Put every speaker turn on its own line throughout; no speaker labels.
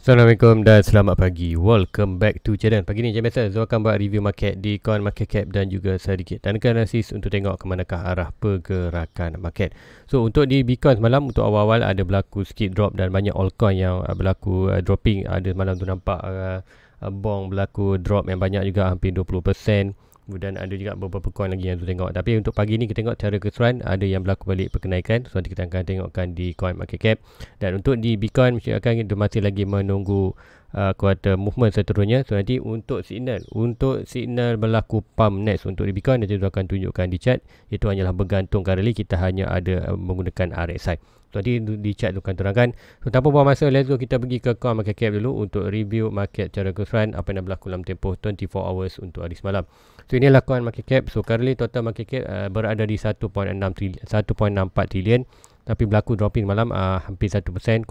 Assalamualaikum dan selamat pagi Welcome back to channel Pagi ni macam biasa Zul akan buat review market di Coin Market Cap dan juga sedikit tanda analisis untuk tengok ke manakah arah pergerakan market So untuk di Bitcoin semalam untuk awal-awal ada berlaku sikit drop Dan banyak altcoin yang uh, berlaku uh, dropping Ada semalam tu nampak uh, uh bong berlaku drop yang banyak juga hampir 20% Kemudian ada juga beberapa coin lagi yang tu tengok. Tapi untuk pagi ni kita tengok cara keseruan ada yang berlaku balik perkenaikan. So nanti kita akan tengokkan di coin market cap. Dan untuk di Bitcoin mesti akan kita masih lagi menunggu uh, quarter movement seterusnya. So nanti untuk signal, untuk signal berlaku pump next untuk di Bitcoin nanti kita akan tunjukkan di chat. Itu hanyalah bergantung currently kita hanya ada uh, menggunakan RSI tadi di chat tu kan terangkan so, tanpa buang masa let's go kita pergi ke call market cap dulu untuk review market cara keseluruhan apa yang berlaku dalam tempoh 24 hours untuk hari semalam so ini lakuan market cap so currently total market cap uh, berada di 1.64 trilion, trilion tapi berlaku dropping malam uh, hampir 1% 0.62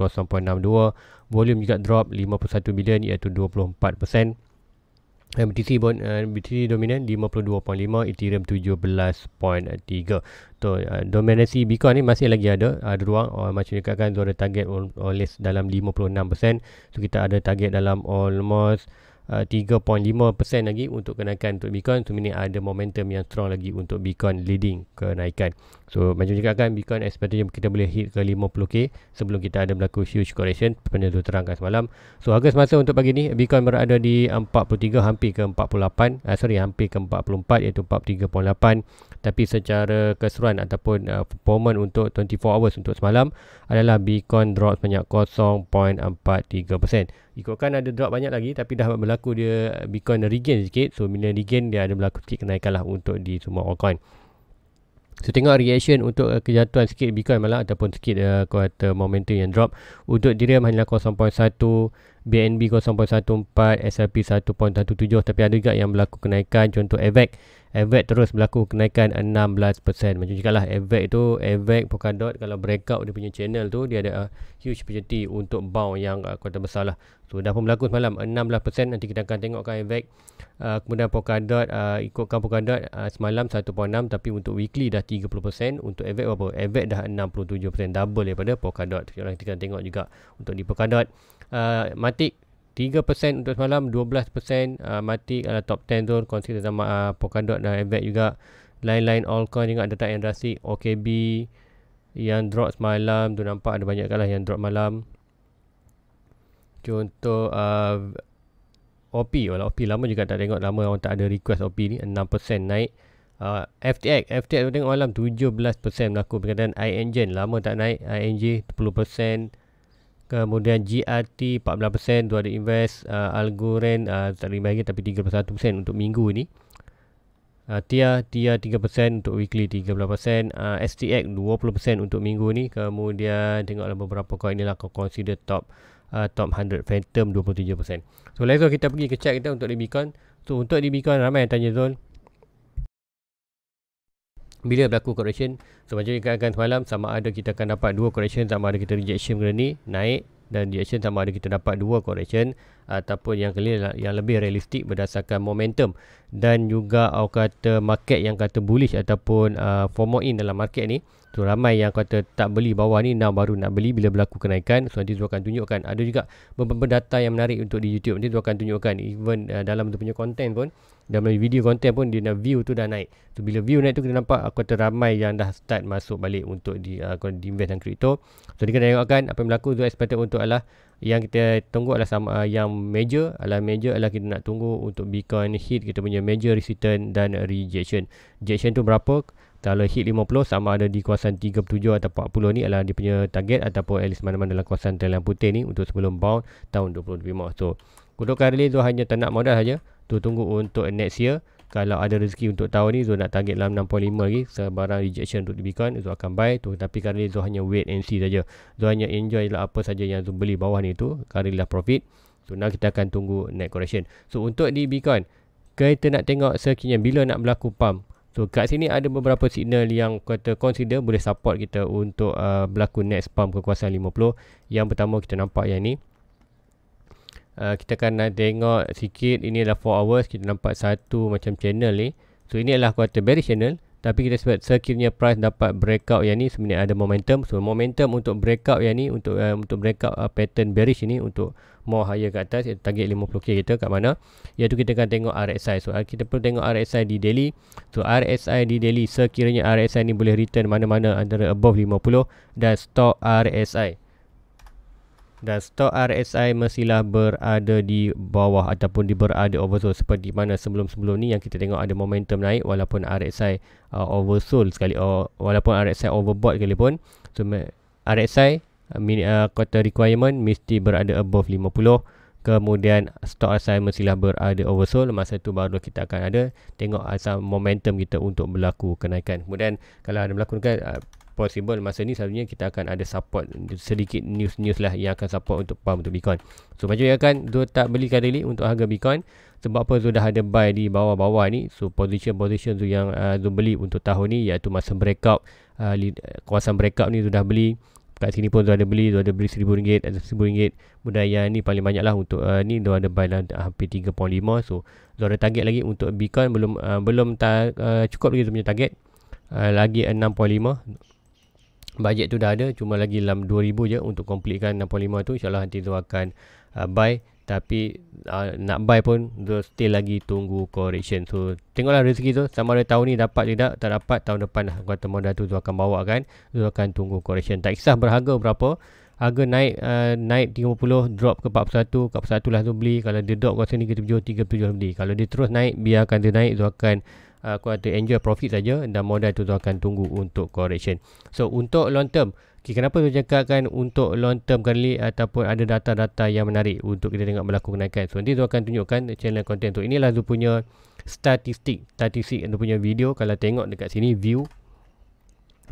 volume juga drop 51 bilion iaitu 24% BTC pun uh, BTC dominan 52.5 Ethereum 17.3 tu uh, dominasi Bitcoin ni masih lagi ada ada ruang uh, macam dekatkan zona target on, on less dalam 56% so kita ada target dalam almost 3.5% uh, lagi untuk kenaikan untuk Bitcoin so meaning ada momentum yang strong lagi untuk Bitcoin leading kenaikan so macam cakap kan Bitcoin expectation kita boleh hit ke 50k sebelum kita ada berlaku huge correction pernah dulu terangkan semalam so harga semasa untuk pagi ni Bitcoin berada di 43 hampir ke 48 uh, sorry hampir ke 44 iaitu 43.8 tapi secara keseruan ataupun uh, performance untuk 24 hours untuk semalam adalah Bitcoin drop sebanyak 0.43% Ikutkan ada drop banyak lagi tapi dah berlaku dia Bitcoin regain sikit. So bila regain dia ada berlaku sikit kenaikan lah untuk di semua altcoin. So tengok reaction untuk uh, kejatuhan sikit Bitcoin malah ataupun sikit uh, eh, quarter momentum yang drop. Untuk Ethereum hanya 0.1, BNB 0.14, SLP 1.17 tapi ada juga yang berlaku kenaikan contoh AVAX e AVAX terus berlaku kenaikan 16% macam cakap lah AVAX tu AVAX Polkadot kalau breakout dia punya channel tu dia ada uh, huge opportunity untuk bau yang uh, kuota besar lah so dah pun berlaku semalam 16% nanti kita akan tengokkan AVAX uh, kemudian Polkadot uh, ikutkan Polkadot uh, semalam 1.6 tapi untuk weekly dah 30% untuk AVAX berapa? AVAX dah 67% double daripada Polkadot so, kita akan tengok juga untuk di Polkadot uh, Matic 3% untuk semalam 12% uh, mati adalah top 10 tu consider sama uh, Polkadot dan Avet juga lain-lain altcoin juga ada tak yang drastic OKB yang drop semalam tu nampak ada banyak kalah yang drop malam contoh uh, OP walau OP lama juga tak tengok lama orang tak ada request OP ni 6% naik Uh, FTX FTX tengok malam 17% berlaku berkaitan INGEN lama tak naik ING 10% kemudian GRT 14% tu ada invest uh, Algorand uh, tak lima lagi tapi 31% untuk minggu ni uh, TIA TIA 3% untuk weekly 13% uh, STX 20% untuk minggu ni kemudian tengoklah beberapa coin ni lah kau consider top uh, top 100 Phantom 27% so let's go kita pergi ke chat kita untuk di so untuk di ramai yang tanya Zul bila berlaku correction so macam ni kan semalam sama ada kita akan dapat dua correction sama ada kita rejection benda ni naik dan rejection sama ada kita dapat dua correction ataupun yang kali yang lebih realistik berdasarkan momentum dan juga awak kata market yang kata bullish ataupun uh, formal in dalam market ni Tu ramai yang kata tak beli bawah ni now baru nak beli bila berlaku kenaikan. So nanti tu akan tunjukkan. Ada juga beberapa data yang menarik untuk di YouTube. Nanti tu akan tunjukkan even uh, dalam tu punya content pun dalam video content pun dia nak view tu dah naik. So bila view naik tu kita nampak aku kata ramai yang dah start masuk balik untuk di uh, di invest dalam crypto. So kita tengokkan apa yang berlaku tu expected untuk adalah yang kita tunggu adalah sama uh, yang major adalah major adalah kita nak tunggu untuk Bitcoin hit kita punya major resistance dan rejection. Rejection tu berapa? Kalau hit 50 sama ada di kawasan 37 atau 40 ni adalah dia punya target ataupun at least mana-mana dalam kawasan trend putih ni untuk sebelum bound tahun 2025. So, kedudukan release tu hanya tenak modal saja. Tu tunggu untuk next year. Kalau ada rezeki untuk tahun ni, Zul nak target dalam 6.5 lagi. Sebarang rejection untuk Bitcoin, Zul akan buy. Tu, tapi kali ni Zul hanya wait and see saja. Zul hanya enjoy lah apa saja yang Zul beli bawah ni tu. Kali lah profit. So, nak kita akan tunggu next correction. So, untuk di Bitcoin, kita nak tengok sekiranya bila nak berlaku pump So kat sini ada beberapa signal yang kata consider boleh support kita untuk uh, berlaku next pump kekuasaan 50. Yang pertama kita nampak yang ni. Uh, kita akan tengok sikit ini adalah 4 hours kita nampak satu macam channel ni. So ini adalah kuarter bearish channel tapi kita sebut sekiranya price dapat breakout yang ni sebenarnya ada momentum so momentum untuk breakout yang ni untuk uh, untuk breakout uh, pattern bearish ini untuk more higher ke atas iaitu eh, target 50k kita kat mana iaitu kita akan tengok RSI so kita perlu tengok RSI di daily so RSI di daily sekiranya RSI ni boleh return mana-mana antara above 50 dan stop RSI dan stok RSI mestilah berada di bawah ataupun di berada oversold seperti mana sebelum-sebelum ni yang kita tengok ada momentum naik walaupun RSI uh, oversold sekali uh, walaupun RSI overbought sekali pun so RSI mini uh, quarter requirement mesti berada above 50 kemudian stok RSI mestilah berada oversold masa tu baru kita akan ada tengok asal momentum kita untuk berlaku kenaikan kemudian kalau ada berlaku kenaikan uh, possible masa ni selalunya kita akan ada support sedikit news-news lah yang akan support untuk pump untuk Bitcoin. So macam yang akan Zul tak beli relik untuk harga Bitcoin sebab apa Zul dah ada buy di bawah-bawah ni. So position-position Zul yang uh, Zul beli untuk tahun ni iaitu masa breakout uh, li, kawasan breakout ni Zul dah beli Kat sini pun tu ada beli, tu ada beli RM1,000, ada RM1,000. Kemudian yang ni paling banyak lah untuk uh, ni, tu ada buy dalam hampir 3.5. So, tu ada target lagi untuk Bitcoin. Belum uh, belum ta, uh, cukup lagi tu punya target. Uh, lagi bajet tu dah ada cuma lagi dalam 2000 je untuk completekan 6.5 tu insyaallah nanti tu akan uh, buy tapi uh, nak buy pun tu still lagi tunggu correction so tengoklah rezeki tu sama ada tahun ni dapat tidak tak dapat tahun depan lah kuat modal tu tu akan bawa kan tu akan tunggu correction tak kisah berharga berapa harga naik uh, naik 50, drop ke 41 ke 41 lah tu beli kalau dia drop kuasa ni ke 77 37 beli kalau dia terus naik biarkan dia naik tu akan Uh, aku kata enjoy profit saja dan modal tu, tu akan tunggu untuk correction. So untuk long term, okay, kenapa tu cakapkan untuk long term kali ataupun ada data-data yang menarik untuk kita tengok berlaku kenaikan. So nanti tu akan tunjukkan channel content tu. Inilah tu punya statistik, statistik tu punya video kalau tengok dekat sini view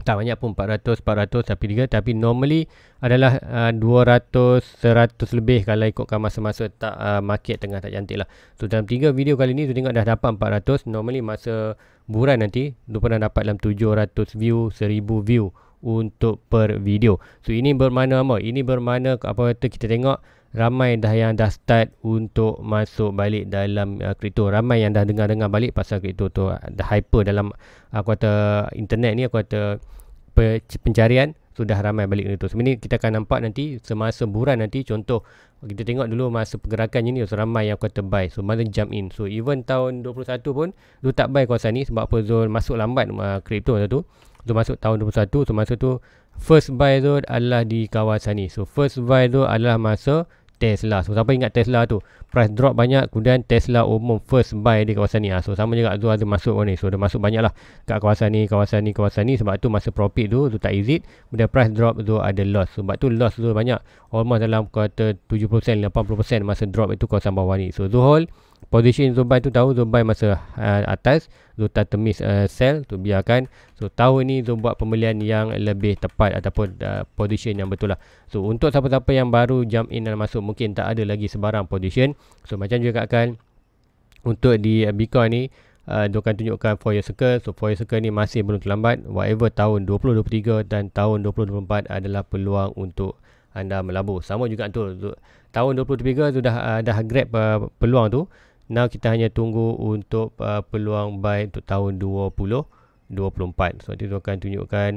tak banyak pun 400 400 tapi 3 tapi normally adalah uh, 200 100 lebih kalau ikutkan masa-masa tak uh, market tengah tak cantik lah so dalam 3 video kali ni tu tengok dah dapat 400 normally masa buran nanti tu pernah dapat dalam 700 view 1000 view untuk per video. So ini bermana apa? Ini bermana apa kata kita tengok ramai dah yang dah start untuk masuk balik dalam uh, kripto. Uh, ramai yang dah dengar-dengar balik pasal kripto tu ada uh, hyper dalam uh, aku kata internet ni aku kata pencarian sudah ramai balik kripto. So ini kita akan nampak nanti semasa buran nanti contoh kita tengok dulu masa pergerakan ni so ramai yang kata buy so mana jump in so even tahun 21 pun lu tak buy kawasan ni sebab apa masuk lambat uh, kripto uh, tu Tu masuk tahun 21 So masa tu First buy tu adalah di kawasan ni So first buy tu adalah masa Tesla So siapa ingat Tesla tu Price drop banyak Kemudian Tesla umum first buy di kawasan ni ha. So sama juga Zul ada masuk ni So dia masuk banyak lah Kat kawasan ni, kawasan ni, kawasan ni Sebab tu masa profit tu tu tak exit Kemudian price drop tu ada loss Sebab tu loss tu banyak Almost dalam kuota 70%, 80% Masa drop itu kawasan bawah ni So Zul hold position zombie tu tahu zombie masa uh, atas zota temis uh, eh, sell tu biarkan so tahu ni zombie buat pembelian yang lebih tepat ataupun uh, position yang betul lah so untuk siapa-siapa yang baru jump in dan masuk mungkin tak ada lagi sebarang position so macam juga akan untuk di uh, bitcoin ni uh, dia akan tunjukkan four year circle so four year circle ni masih belum terlambat whatever tahun 2023 dan tahun 2024 adalah peluang untuk anda melabur sama juga tu tahun 2023 sudah uh, dah grab uh, peluang tu Now kita hanya tunggu untuk uh, peluang buy untuk tahun 2024. So nanti tu akan tunjukkan.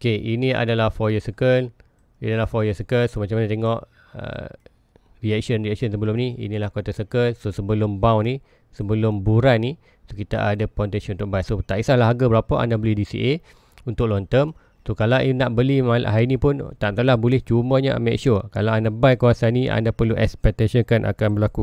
Okay, ini adalah 4 years circle. Ini adalah 4 years circle. So macam mana tengok uh, reaction reaction sebelum ni. Inilah quarter circle. So sebelum bound ni, sebelum buran ni, so kita ada potential untuk buy. So tak kisahlah harga berapa anda beli DCA untuk long term. So kalau you nak beli mal hari ni pun tak tahulah boleh cumanya make sure kalau anda buy kuasa ni anda perlu expectation kan akan berlaku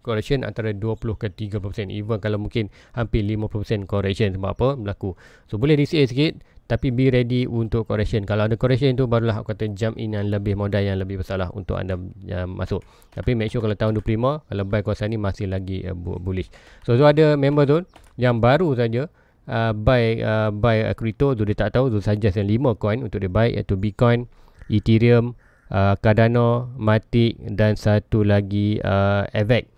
correction antara 20 ke 30% even kalau mungkin hampir 50% correction sebab apa berlaku. So boleh risik sikit tapi be ready untuk correction. Kalau ada correction tu barulah aku kata jump in yang lebih modal yang lebih besar lah untuk anda uh, masuk. Tapi make sure kalau tahun 25 kalau buy kuasa ni masih lagi uh, bullish. So tu ada member zone yang baru saja Uh, buy uh, buy uh, crypto tu dia tak tahu tu suggest yang lima coin untuk dia buy iaitu Bitcoin, Ethereum, uh, Cardano, Matic dan satu lagi uh, Avax.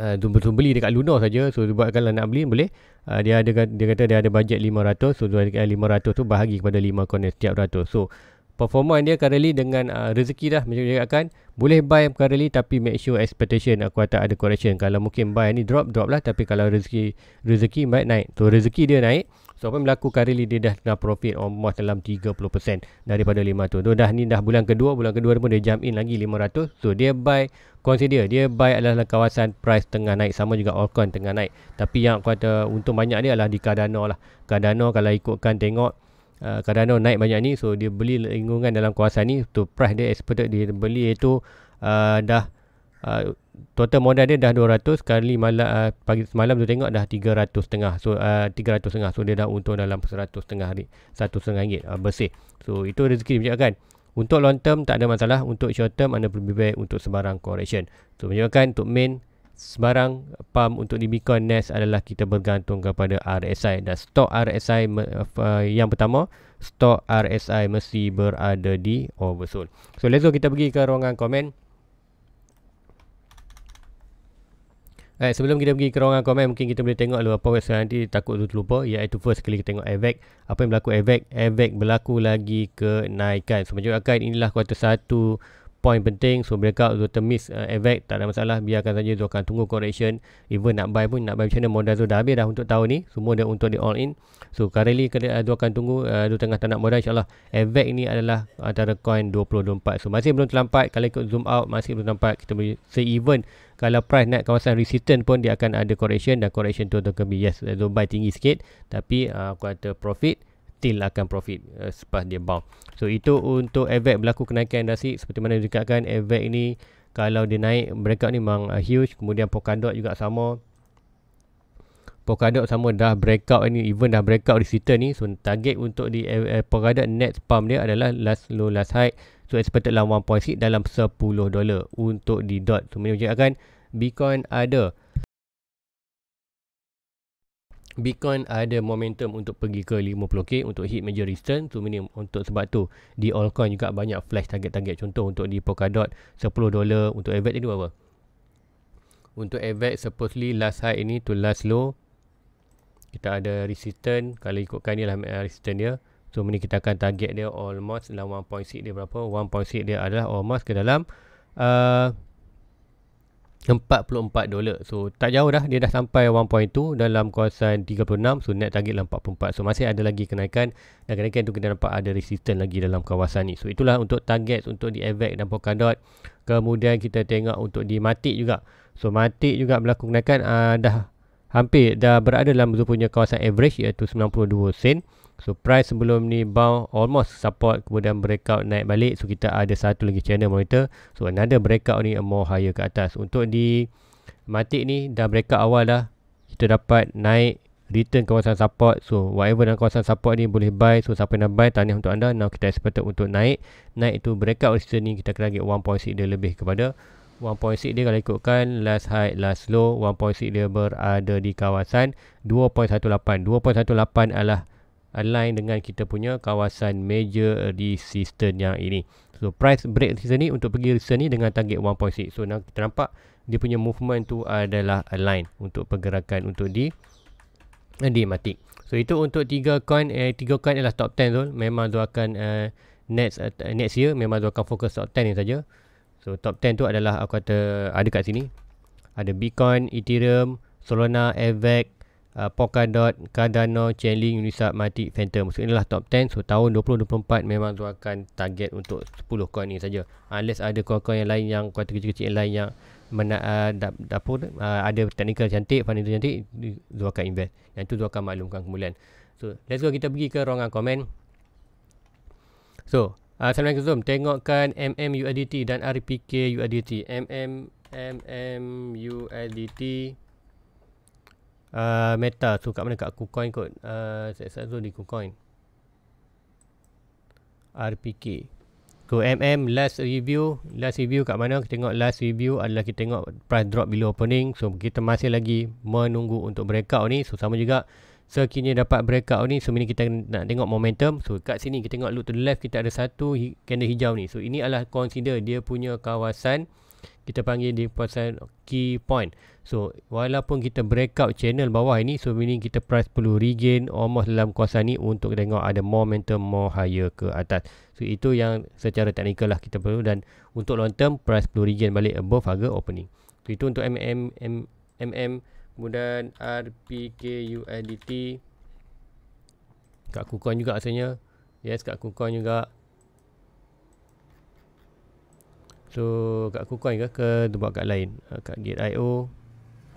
Uh, tu, beli dekat Luna saja. So dia kalau nak beli boleh. Uh, dia ada dia kata dia ada bajet 500. So 500 tu bahagi kepada 5 coin setiap 100. So performance dia currently dengan uh, rezeki dah macam saya akan boleh buy currently tapi make sure expectation aku kata ada correction kalau mungkin buy ni drop drop lah tapi kalau rezeki rezeki baik naik so rezeki dia naik so apa yang currently dia dah dah profit almost dalam 30% daripada 5 tu so dah ni dah bulan kedua bulan kedua pun dia jump in lagi 500 so dia buy consider dia buy adalah kawasan price tengah naik sama juga altcoin tengah naik tapi yang aku kata untung banyak dia adalah di Cardano lah Cardano kalau ikutkan tengok uh, ah, Cardano naik banyak ni so dia beli lingkungan dalam kawasan ni tu price dia expected dia beli itu uh, ah, dah uh, total modal dia dah 200 kali malam uh, pagi semalam tu tengok dah 300 setengah so uh, 300 setengah so dia dah untung dalam 100 setengah hari 1 setengah ringgit uh, bersih so itu rezeki dia kan untuk long term tak ada masalah untuk short term anda perlu be untuk sebarang correction so menyebabkan untuk main sebarang pump untuk di Bitcoin Nest adalah kita bergantung kepada RSI dan stok RSI uh, yang pertama stok RSI mesti berada di oversold. So let's go kita pergi ke ruangan komen. Eh, sebelum kita pergi ke ruangan komen mungkin kita boleh tengok dulu apa website nanti takut tu terlupa iaitu first kali kita tengok AVEX apa yang berlaku AVEX AVEX berlaku lagi ke naikan so menunjukkan inilah kuarter 1 point penting so breakout zone miss uh, effect tak ada masalah biarkan saja tu akan tunggu correction even nak buy pun nak buy macam mana modal tu dah habis dah untuk tahun ni semua dah untuk di all in so currently kita uh, tu akan tunggu uh, tu tengah tak nak modal insyaallah effect ni adalah antara coin 24. so masih belum terlampat kalau ikut zoom out masih belum terlampat kita boleh say even kalau price naik kawasan resistance pun dia akan ada correction dan correction tu akan be yes zone buy tinggi sikit tapi uh, aku kata profit still akan profit uh, selepas dia bounce. So itu untuk efek berlaku kenaikan dasi seperti mana dikatakan efek ini kalau dia naik mereka ni memang uh, huge kemudian Polkadot juga sama Polkadot sama dah breakout ni even dah breakout di sini ni so target untuk di uh, Polkadot net pump dia adalah last low last high so expected lah 1.6 dalam 10 dolar untuk di dot so macam akan Bitcoin ada Bitcoin ada momentum untuk pergi ke 50k untuk hit major resistance tu minimum untuk sebab tu di altcoin juga banyak flash target-target contoh untuk di Polkadot 10 dolar untuk AVAX tadi apa? Untuk AVAX supposedly last high ini to last low kita ada resistance kalau ikutkan ni lah eh, resistance dia so ni kita akan target dia almost dalam 1.6 dia berapa 1.6 dia adalah almost ke dalam uh, 44 dolar. So tak jauh dah dia dah sampai 1.2 dalam kawasan 36 so net target lah 44. So masih ada lagi kenaikan dan kenaikan tu kita nampak ada resisten lagi dalam kawasan ni. So itulah untuk target untuk di AVAX dan Polkadot. Kemudian kita tengok untuk di Matic juga. So Matic juga berlaku kenaikan uh, dah hampir dah berada dalam dia punya kawasan average iaitu 92 sen. So price sebelum ni bound almost support kemudian breakout naik balik. So kita ada satu lagi channel monitor. So another breakout ni more higher ke atas. Untuk di matik ni dah breakout awal dah. Kita dapat naik return kawasan support. So whatever dalam kawasan support ni boleh buy. So siapa nak buy tahniah untuk anda. Now kita expected untuk naik. Naik tu breakout resistance ni kita kena get 1.6 dia lebih kepada 1.6 dia kalau ikutkan last high last low 1.6 dia berada di kawasan 2.18 2.18 adalah align dengan kita punya kawasan major resistance eh, yang ini. So price break di sini untuk pergi resistance ni dengan target 1.6. So nak kita nampak dia punya movement tu adalah align untuk pergerakan untuk di eh, di matik. So itu untuk tiga coin eh tiga coin adalah top 10 tu memang dia akan uh, next uh, next year memang dia akan fokus top 10 ni saja. So top 10 tu adalah aku kata ada kat sini. Ada Bitcoin, Ethereum, Solana, Avax, uh, Polkadot, Cardano, Chainlink, Uniswap, Matic, Phantom. So inilah top 10. So tahun 2024 memang tu akan target untuk 10 coin ni saja. Unless ada coin-coin yang lain yang kuat kecil-kecil yang lain yang mena, uh, dapur, uh, ada teknikal cantik, financial cantik, tu akan invest. Yang itu tu akan maklumkan kemuliaan. So let's go kita pergi ke ruangan komen. So uh, Assalamualaikum Zoom Tengokkan MMUADT dan RPK UADT MMUADT uh, meta tu so, kat mana kat kucoin kot uh, set set zone di kucoin RPK so MM last review last review kat mana kita tengok last review adalah kita tengok price drop below opening so kita masih lagi menunggu untuk breakout ni so sama juga sekiranya dapat breakout ni so ini kita nak tengok momentum so kat sini kita tengok look to the left kita ada satu candle hijau ni so ini adalah consider dia punya kawasan uh, kita panggil di pasal key point so walaupun kita break out channel bawah ini so ini kita price perlu regain almost dalam kawasan ni untuk tengok ada momentum more higher ke atas so itu yang secara teknikal lah kita perlu dan untuk long term price perlu regain balik above harga opening so, itu untuk MM MM MM kemudian RPK USDT kat kukon juga asalnya, yes kat kukon juga So kat KuCoin ke ke buat kat lain uh, Kat Gate.io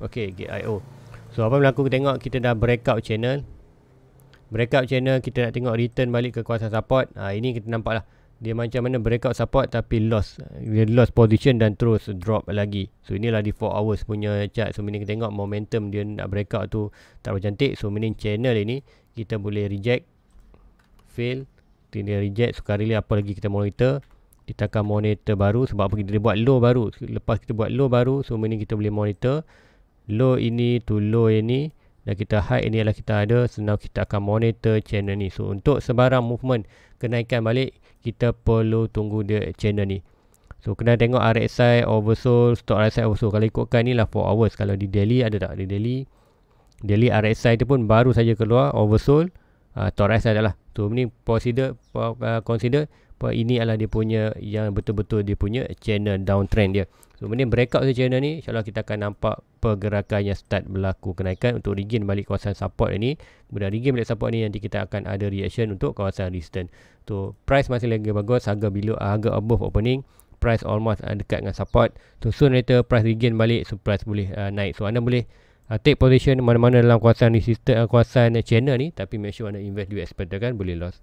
Okay Gate.io So apa berlaku kita tengok kita dah breakout channel Breakout channel kita nak tengok return balik ke kuasa support uh, Ini kita nampak lah Dia macam mana breakout support tapi loss Dia loss position dan terus drop lagi So inilah di 4 hours punya chart So meaning kita tengok momentum dia nak breakout tu Tak berapa cantik So meaning channel ini kita boleh reject Fail Kita reject sukarili apa lagi kita monitor kita akan monitor baru sebab apa kita buat low baru lepas kita buat low baru so ini kita boleh monitor low ini to low ini dan kita high ini adalah kita ada senang kita akan monitor channel ni so untuk sebarang movement kenaikan balik kita perlu tunggu dia channel ni so kena tengok RSI oversold stock RSI oversold kalau ikutkan ni lah 4 hours kalau di daily ada tak di daily daily RSI tu pun baru saja keluar oversold uh, ah, Torres adalah tu ni consider uh, consider ini adalah dia punya yang betul-betul dia punya channel downtrend dia. So, kemudian breakout channel ni, insyaAllah kita akan nampak pergerakannya start berlaku kenaikan untuk regain balik kawasan support ini. Kemudian regain balik support ni nanti kita akan ada reaction untuk kawasan resistance. So, price masih lagi bagus, harga below, harga above opening. Price almost dekat dengan support. So, soon later price regain balik, so price boleh uh, naik. So, anda boleh uh, take position mana-mana dalam kawasan resistor uh, ah, kawasan channel ni tapi make sure anda invest di USPT kan boleh loss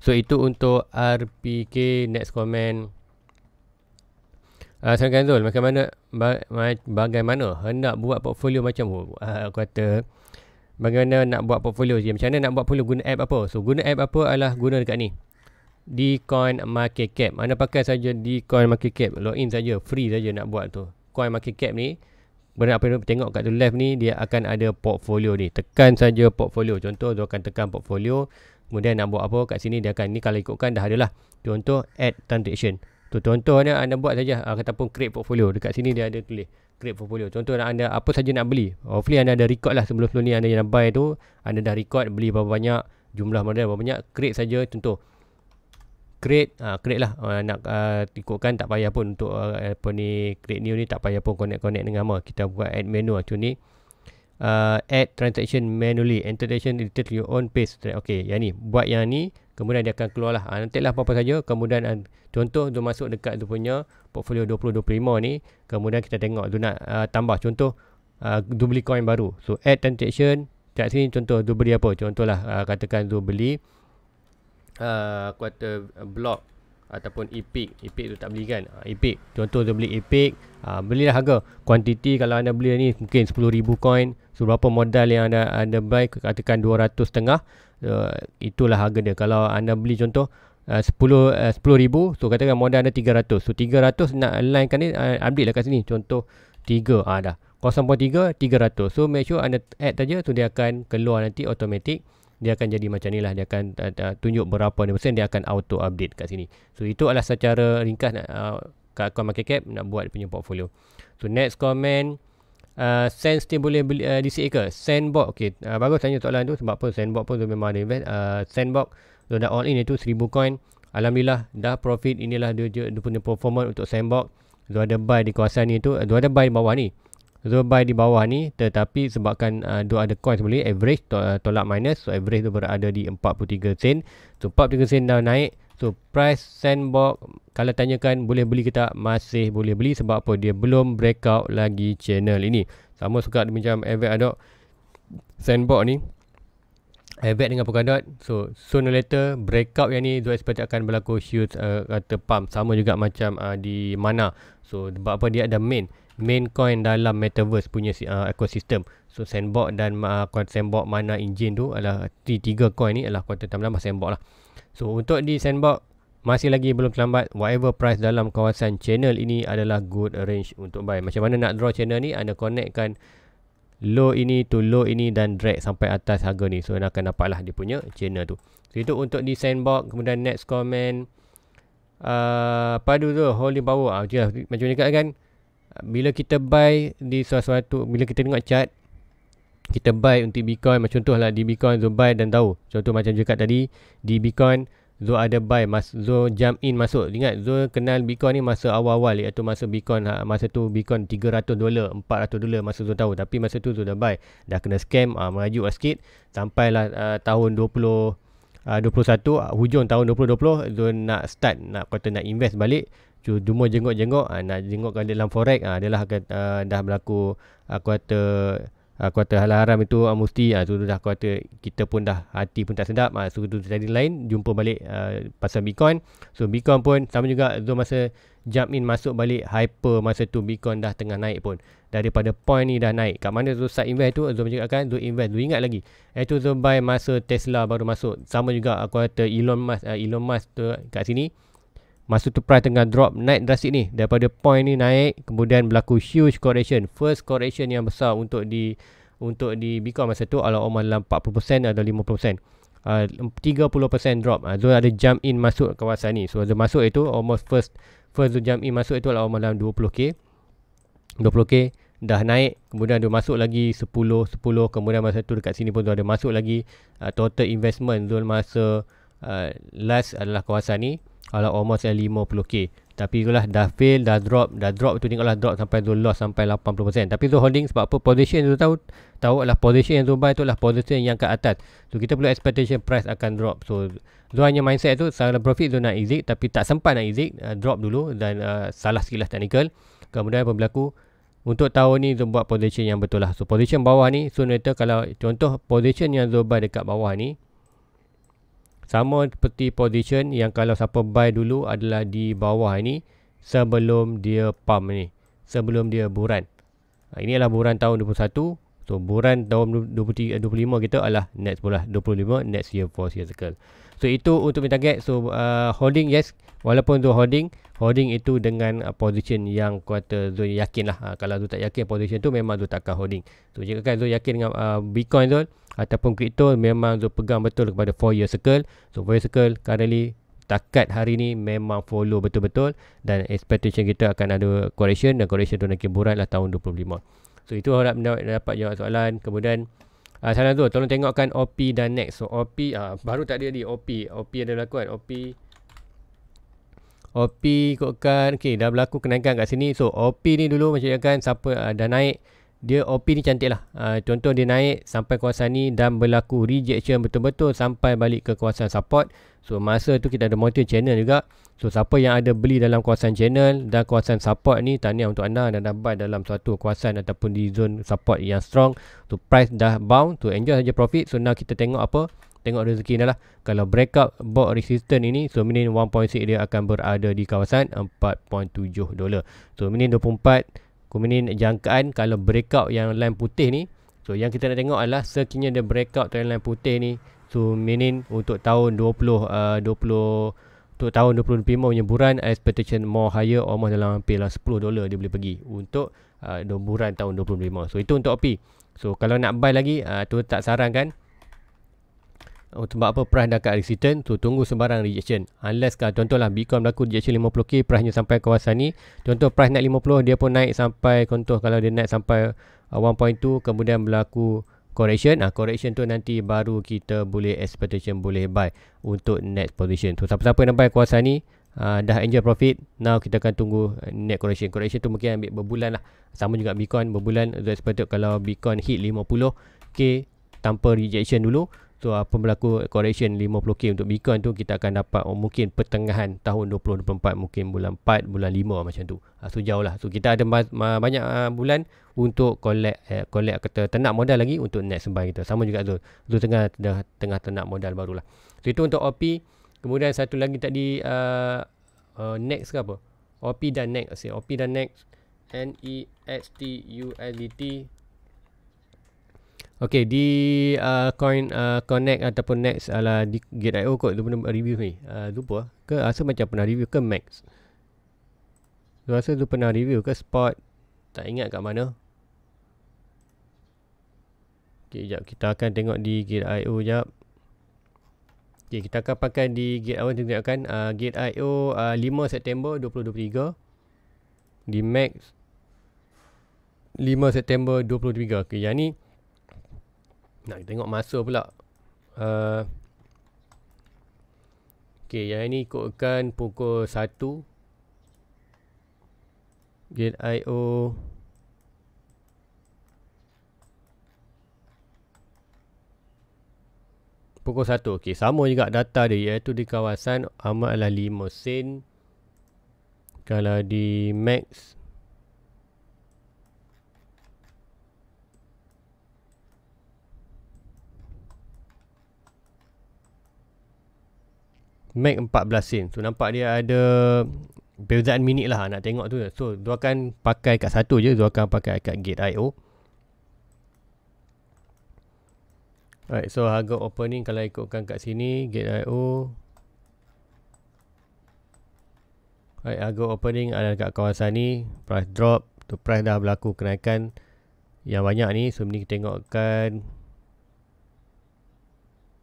so itu untuk RPK next comment uh, Sang Kanzul macam mana baga- bagaimana hendak buat portfolio macam uh, aku kata bagaimana nak buat portfolio je macam mana nak buat portfolio guna app apa so guna app apa adalah guna dekat ni Dcoin Market Cap Mana pakai saja Dcoin Market Cap Login saja Free saja nak buat tu coin market cap ni benda apa yang kita tengok kat tu left ni dia akan ada portfolio ni tekan saja portfolio contoh dia akan tekan portfolio kemudian nak buat apa kat sini dia akan ni kalau ikutkan dah ada lah contoh add transaction tu contohnya anda buat saja ah, ataupun create portfolio dekat sini dia ada tulis create portfolio contoh anda apa saja nak beli hopefully anda ada record lah sebelum-sebelum ni anda yang buy tu anda dah record beli berapa banyak jumlah modal berapa banyak create saja contoh create uh, create lah uh, nak uh, ikutkan tak payah pun untuk uh, apa ni create new ni tak payah pun connect connect dengan apa kita buat add menu tu ni uh, add transaction manually transaction edit your own page okay yang ni buat yang ni kemudian dia akan keluar lah uh, nanti lah apa-apa saja kemudian uh, contoh tu masuk dekat tu punya portfolio 2025 ni kemudian kita tengok tu nak uh, tambah contoh uh, tu beli coin baru so add transaction Kat sini contoh tu beli apa contohlah uh, katakan tu beli aku kata blog ataupun epic epic tu tak beli kan ah, epic contoh tu beli epic uh, belilah harga kuantiti kalau anda beli ni mungkin 10000 coin so berapa modal yang anda anda buy katakan 200 setengah uh, itulah harga dia kalau anda beli contoh uh, 10 uh, 10000 so katakan modal anda 300 so 300 nak alignkan ni uh, update lah kat sini contoh 3 ah uh, dah 0.3 300 so make sure anda add saja tu so, dia akan keluar nanti automatic dia akan jadi macam ni lah dia akan uh, uh tunjuk berapa ni persen dia akan auto update kat sini so itu adalah secara ringkas nak uh, kat akun market cap nak buat punya portfolio so next comment Uh, sense still boleh beli uh, DCA ke? Sandbox okay. Uh, bagus tanya soalan tu sebab pun Sandbox pun tu memang ada invest. Uh, sandbox tu dah all in itu 1000 coin. Alhamdulillah dah profit inilah dia, dia, punya performance untuk Sandbox. Dia ada buy di kawasan ni tu, dia ada buy bawah ni. So buy di bawah ni tetapi sebabkan uh, dua ada coin sebelum ni average to, uh, tolak minus so average tu berada di 43 sen. So 43 sen dah naik. So price sandbox kalau tanyakan boleh beli ke tak masih boleh beli sebab apa dia belum breakout lagi channel ini. Sama suka macam Avex ada sandbox ni. Avex dengan Polkadot. So sooner later breakout yang ni do expect akan berlaku huge uh, kata pump sama juga macam uh, di mana. So sebab apa dia ada main main coin dalam metaverse punya uh, ekosistem. So sandbox dan uh, sandbox mana engine tu adalah tiga coin ni adalah kuantum tambahan sandbox lah. So untuk di sandbox masih lagi belum terlambat whatever price dalam kawasan channel ini adalah good range untuk buy. Macam mana nak draw channel ni anda connectkan low ini to low ini dan drag sampai atas harga ni. So anda akan dapat lah dia punya channel tu. So itu untuk di sandbox kemudian next comment Uh, padu tu holding power ah, macam ni kan bila kita buy di sesuatu bila kita tengok chart kita buy untuk Bitcoin macam contohlah di Bitcoin Zo buy dan tahu contoh macam juga tadi di Bitcoin Zo ada buy mas Zo jump in masuk ingat Zo kenal Bitcoin ni masa awal-awal iaitu masa Bitcoin ha, masa tu Bitcoin 300 dolar 400 dolar masa Zo tahu tapi masa tu Zo dah buy dah kena scam uh, merajuk lah sikit sampailah uh, tahun 20 Uh, 21 uh, hujung tahun 2020 Zul nak start nak kata nak invest balik cuma jenguk-jenguk ha, ah, nak jenguk kali dalam forex ha, ah, adalah uh, ah, dah berlaku aku uh, kata aku kata hal haram itu uh, mesti ah uh, tu dah kata kita pun dah hati pun tak sedap ah uh, tu jadi lain jumpa balik uh, pasal bitcoin so bitcoin pun sama juga zoom masa jump in masuk balik hyper masa tu bitcoin dah tengah naik pun daripada point ni dah naik kat mana tu site invest tu zoom juga akan zoom invest zoom ingat lagi itu tu zoom buy masa tesla baru masuk sama juga aku kata elon musk elon musk tu kat sini Masa tu price tengah drop naik drastik ni daripada point ni naik kemudian berlaku huge correction first correction yang besar untuk di untuk di Bitcoin masa tu ala Omar dalam 40% atau 50% uh, 30% drop uh, ah, Zul ada jump in masuk kawasan ni so Zul masuk itu almost first first Zul jump in masuk itu ala Omar dalam 20k 20k dah naik kemudian dia masuk lagi 10 10 kemudian masa tu dekat sini pun Zul ada masuk lagi uh, total investment Zul masa uh, last adalah kawasan ni kalau almost at 50k tapi itulah dah fail dah drop dah drop tu tengoklah drop sampai tu loss sampai 80% tapi tu holding sebab apa position tu tahu tahu lah position yang tu buy tu lah position yang ke atas so kita perlu expectation price akan drop so tu hanya mindset tu salah profit tu nak exit tapi tak sempat nak exit uh, drop dulu dan uh, salah sikit lah technical kemudian apa berlaku untuk tahun ni tu buat position yang betul lah so position bawah ni so nanti kalau contoh position yang tu dekat bawah ni sama seperti position yang kalau siapa buy dulu adalah di bawah ini sebelum dia pump ni. Sebelum dia buran. Ha, ini adalah buran tahun 21. So buran tahun 23, 25 kita adalah next pula 25 next year for year cycle. So itu untuk minta get. So uh, holding yes. Walaupun tu holding. Holding itu dengan uh, position yang kuata Zul yakin lah. Ha, kalau tu tak yakin position tu memang tu takkan holding. So jika kan Zul yakin dengan uh, Bitcoin tu ataupun crypto memang Zul pegang betul kepada 4 year circle so 4 year circle currently takat hari ni memang follow betul-betul dan expectation kita akan ada correction dan correction tu nak lah tahun 25 so itu harap dapat jawab soalan kemudian uh, Salam tu, tolong tengokkan OP dan next. So OP, uh, ah, baru tak ada di OP. OP ada berlaku kan? OP, OP ikutkan. Okay, dah berlaku kenaikan kat sini. So OP ni dulu macam kan siapa uh, dah naik dia OP ni cantik lah. Uh, ah, contoh dia naik sampai kawasan ni dan berlaku rejection betul-betul sampai balik ke kawasan support. So masa tu kita ada monitor channel juga. So siapa yang ada beli dalam kawasan channel dan kawasan support ni Tanya untuk anda dan dapat dalam suatu kawasan ataupun di zone support yang strong. So price dah bound to enjoy saja profit. So now kita tengok apa. Tengok rezeki ni lah. Kalau up box resistance ini, so minin 1.6 dia akan berada di kawasan 4.7 dolar. So minin 24 Kemudian jangkaan kalau breakout yang line putih ni So yang kita nak tengok adalah sekiranya dia breakout trend line putih ni So meaning untuk tahun 20 uh, 20 untuk tahun 2025 punya buran expectation more higher almost dalam hampir lah 10 dolar dia boleh pergi untuk uh, buran tahun 2025. So itu untuk OP. So kalau nak buy lagi uh, tu tak sarankan Oh, sebab apa price dah kat resistant tu tunggu sembarang rejection unless kalau contohlah Bitcoin berlaku rejection 50k price sampai kawasan ni contoh price naik 50 dia pun naik sampai contoh kalau dia naik sampai 1.2 uh, kemudian berlaku correction ah correction tu nanti baru kita boleh expectation boleh buy untuk next position tu so, siapa-siapa yang buy kuasa ni Uh, dah enjoy profit now kita akan tunggu uh, net correction correction tu mungkin ambil berbulan lah sama juga bitcoin berbulan so expected kalau bitcoin hit 50k tanpa rejection dulu So apa berlaku correction 50k untuk Bitcoin tu kita akan dapat oh, mungkin pertengahan tahun 2024 mungkin bulan 4 bulan 5 macam tu. Ha, so jauh lah. So kita ada ma- ma- banyak uh, bulan untuk collect uh, collect kata tenak modal lagi untuk next buy kita. Sama juga tu. Tu tengah tengah, tengah tenak modal barulah. So itu untuk OP. Kemudian satu lagi tadi uh, uh, next ke apa? OP dan next. OP dan next. N E X T U S D T Okay, di uh, coin uh, connect ataupun next adalah di gate.io kot tu pernah review ni. Uh, lupa ah. ke rasa macam pernah review ke max. Tu rasa tu pernah review ke spot. Tak ingat kat mana. Okay, jap kita akan tengok di gate.io jap. Okay, kita akan pakai di gate.io kita tengokkan. Uh, gate.io uh, 5 September 2023. Di max 5 September 2023. Okay, yang ni nak tengok masa pula. Uh, okay, yang ini ikutkan pukul 1. Get IO. Pukul 1. Okay, sama juga data dia iaitu di kawasan amat Alali Mesin. Kalau di Max. Max. Mac 14 sen. So nampak dia ada perbezaan minit lah nak tengok tu. So dia akan pakai kat satu je. Dia akan pakai kat gate I.O. Alright, so harga opening kalau ikutkan kat sini, gate I.O. Alright, harga opening ada kat kawasan ni. Price drop. Tu price dah berlaku kenaikan yang banyak ni. So, ni kita tengokkan